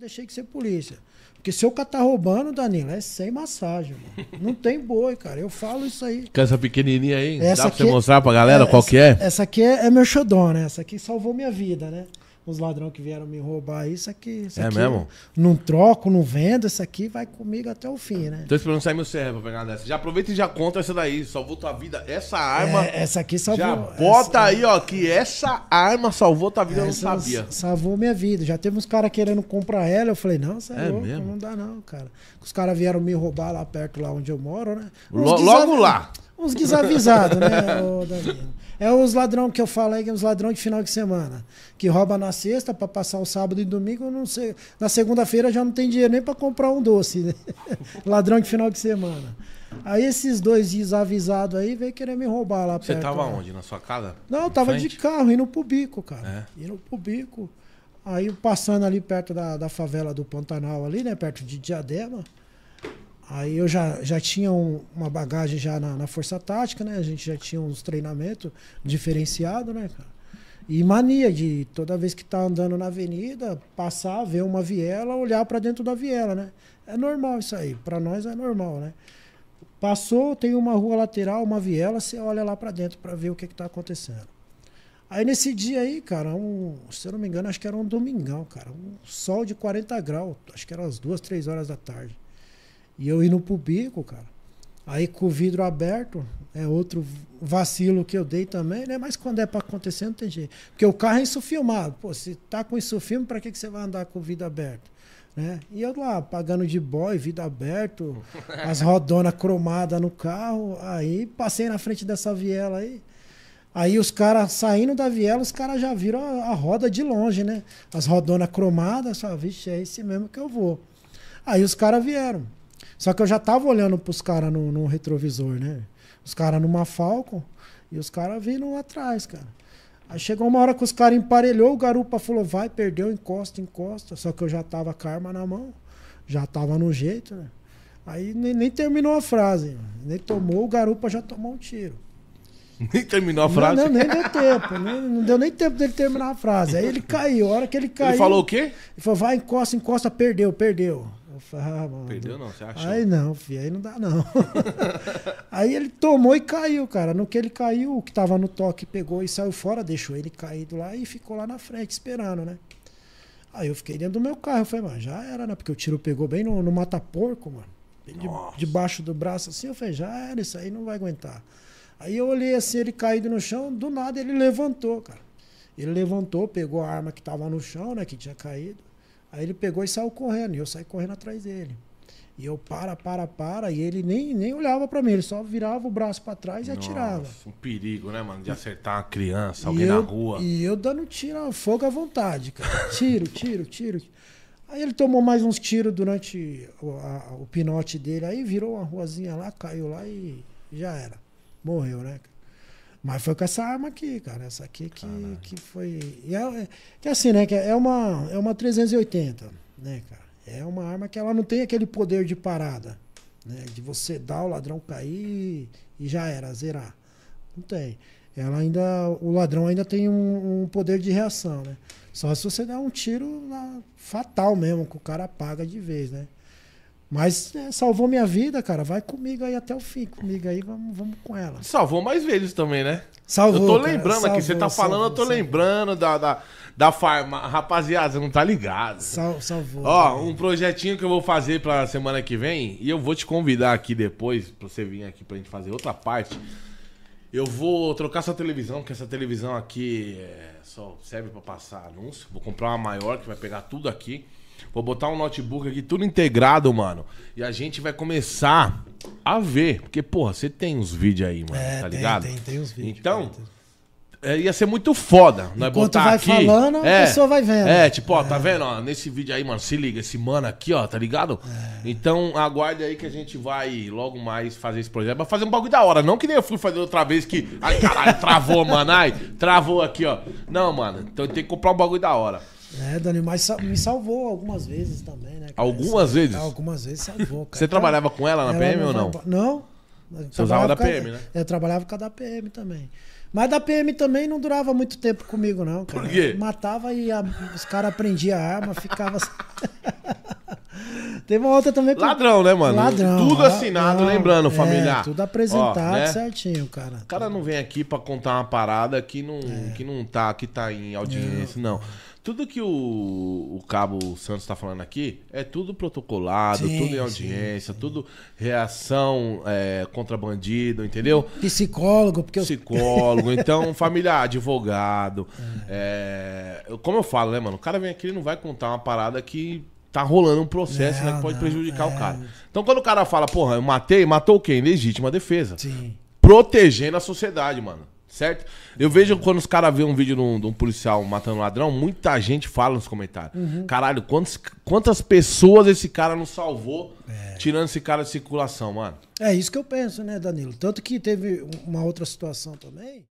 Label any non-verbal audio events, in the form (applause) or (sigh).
deixei de ser polícia. Porque se eu catar roubando, Danilo, é sem massagem, mano. Não tem boi, cara. Eu falo isso aí. Cansa pequenininha aí. Essa Dá pra você mostrar pra galera é, qual essa, que é? Essa aqui é, é meu xodó, né? Essa aqui salvou minha vida, né? os ladrões que vieram me roubar isso aqui. Isso é aqui, mesmo? Não troco, não vendo, isso aqui vai comigo até o fim, né? Tô então esperando sair meu cérebro pra pegar dessa. Já aproveita e já conta essa daí. Salvou tua vida. Essa arma. É, essa aqui salvou. Já bota essa... aí, ó, que essa arma salvou tua vida, eu não sabia. Salvou minha vida. Já teve uns caras querendo comprar ela. Eu falei, não, você é, é louco, mesmo? não dá não, cara. Os caras vieram me roubar lá perto, lá onde eu moro, né? logo lá uns desavisados, né, Danilo? É os ladrão que eu falo aí, que é os ladrão de final de semana. Que rouba na sexta para passar o sábado e domingo, não sei. Na segunda-feira já não tem dinheiro nem para comprar um doce. Né? (laughs) ladrão de final de semana. Aí esses dois desavisados aí veio querer me roubar lá perto. Você tava né? onde? Na sua casa? Não, eu tava frente? de carro, indo pro bico, cara. É. Indo pro bico. Aí passando ali perto da, da favela do Pantanal ali, né? Perto de Diadema. Aí eu já, já tinha um, uma bagagem já na, na, força tática, né? A gente já tinha uns treinamentos diferenciados, né, cara? E mania de toda vez que tá andando na avenida, passar, ver uma viela, olhar para dentro da viela, né? É normal isso aí, para nós é normal, né? Passou, tem uma rua lateral, uma viela, você olha lá para dentro para ver o que que tá acontecendo. Aí nesse dia aí, cara, um, se eu não me engano, acho que era um domingão, cara, um sol de 40 graus, acho que era as duas, três horas da tarde. E eu indo pro bico, cara. Aí com o vidro aberto, é outro vacilo que eu dei também, né? Mas quando é para acontecer, não tem jeito. Porque o carro é insufilmado. Pô, se tá com insufilme, para que, que você vai andar com o vidro aberto? Né? E eu lá, pagando de boy, vidro aberto, (laughs) as rodonas cromadas no carro. Aí passei na frente dessa viela aí. Aí os caras saindo da viela, os caras já viram a, a, roda de longe, né? As rodonas cromadas, só, vixe, é esse mesmo que eu vou. Aí os caras vieram. Só que eu já tava olhando pros caras no, no, retrovisor, né? Os caras numa Falcon e os caras vindo atrás, cara. Aí chegou uma hora que os caras emparelhou, o garupa falou, vai, perdeu, encosta, encosta. Só que eu já tava com a arma na mão, já tava no jeito, né? Aí nem, nem terminou a frase, nem tomou, o garupa já tomou um tiro. (laughs) Nem terminou a frase? Não, não nem deu tempo. nem, não deu nem tempo dele terminar a frase. Aí ele caiu. A hora que ele caiu. Ele falou o quê? Ele falou: vai, encosta, encosta, perdeu, perdeu. Eu falei, ah, mano. Perdeu não, você acha? Aí não, filho, aí não dá não. (laughs) aí ele tomou e caiu, cara. No que ele caiu, o que tava no toque pegou e saiu fora, deixou ele caído lá e ficou lá na frente esperando, né? Aí eu fiquei dentro do meu carro. Eu falei, mano, já era, né? Porque o tiro pegou bem no, no mata-porco, mano. De, debaixo do braço assim. Eu falei, já era, isso aí não vai aguentar. Aí eu olhei assim, ele caído no chão. Do nada ele levantou, cara. Ele levantou, pegou a arma que tava no chão, né? Que tinha caído. Aí ele pegou e saiu correndo, e eu saí correndo atrás dele. E eu para, para, para, e ele nem, nem olhava para mim, ele só virava o braço para trás e Nossa, atirava. Um perigo, né, mano, de acertar uma criança, alguém eu, na rua. E eu dando tiro, fogo à vontade, cara. Tiro, (laughs) tiro, tiro. Aí ele tomou mais uns tiros durante o, a, o pinote dele, aí virou uma ruazinha lá, caiu lá e já era. Morreu, né, cara? Mas foi com essa arma aqui, cara. Essa aqui que, que foi. E é, é que é assim, né? Que é uma, é uma 380, né, cara? É uma arma que ela não tem aquele poder de parada, né? De você dar o ladrão cair e já era, zerar. Não tem. Ela ainda. O ladrão ainda tem um, um poder de reação, né? Só se você der um tiro fatal mesmo, que o cara apaga de vez, né? Mas é, salvou minha vida, cara. Vai comigo aí até o fim. Comigo aí, vamos, vamos com ela. Salvou mais vezes também, né? Salvou. Eu tô lembrando cara, aqui, salvou, você tá salvou, falando, eu tô salvou. lembrando da, da, da farma. Rapaziada, você não tá ligado. Sal, salvou. Ó, cara. um projetinho que eu vou fazer pra semana que vem. E eu vou te convidar aqui depois, pra você vir aqui pra gente fazer outra parte. Eu vou trocar essa televisão, que essa televisão aqui é, só serve pra passar anúncio. Vou comprar uma maior que vai pegar tudo aqui. Vou botar um notebook aqui, tudo integrado, mano. E a gente vai começar a ver. Porque, porra, você tem uns vídeos aí, mano, é, tá tem, ligado? Tem, tem uns vídeos. Então. É, ia ser muito foda. não né, é botar vai aqui, falando, a é, pessoa vai vendo. É, tipo, ó, tá é. tá vendo? Ó, nesse vídeo aí, mano, se liga, esse mano aqui, ó, tá ligado? É. Então, aguarde aí que a gente vai logo mais fazer esse projeto. Mas fazer um bagulho da hora. Não que nem eu fui fazer outra vez que. Ai, caralho, travou, mano. Ai, travou aqui, ó. Não, mano. Então tem que comprar um bagulho da hora. É, Dani, mas me salvou algumas vezes também, né? Cara? Algumas vezes? algumas vezes salvou, cara. Você então, trabalhava com ela na ela PM ou não? Não. Você usava da PM, a... né? Eu trabalhava com a da PM também. Mas da PM também não durava muito tempo comigo, não, cara. Por quê? matava e a... os caras prendiam a arma, ficava. (laughs) Teve uma outra também. Pra... Ladrão, né, mano? Ladrão. Tudo assinado, ladrão, é, lembrando, é, família. Tudo apresentado Ó, né? certinho, cara. O cara não vem aqui pra contar uma parada que não, é. que não tá, que tá em audiência, é. não. Tudo que o, o Cabo Santos tá falando aqui é tudo protocolado, sim, tudo em audiência, sim. tudo reação é, contra bandido, entendeu? Psicólogo, porque Psicólogo, eu... então, (laughs) familiar, advogado. É. É, como eu falo, né, mano? O cara vem aqui, e não vai contar uma parada que tá rolando um processo não, né, que pode não, prejudicar é. o cara. Então quando o cara fala, porra, eu matei, matou quem? Legítima defesa. Sim. Protegendo a sociedade, mano. Certo? Eu vejo quando os caras vêem um vídeo de um, de um, policial matando um ladrão, muita gente fala nos comentários. Uhum. Caralho, quantos, quantas pessoas esse cara não salvou é. tirando esse cara de circulação, mano? É isso que eu penso, né, Danilo? Tanto que teve uma outra situação também.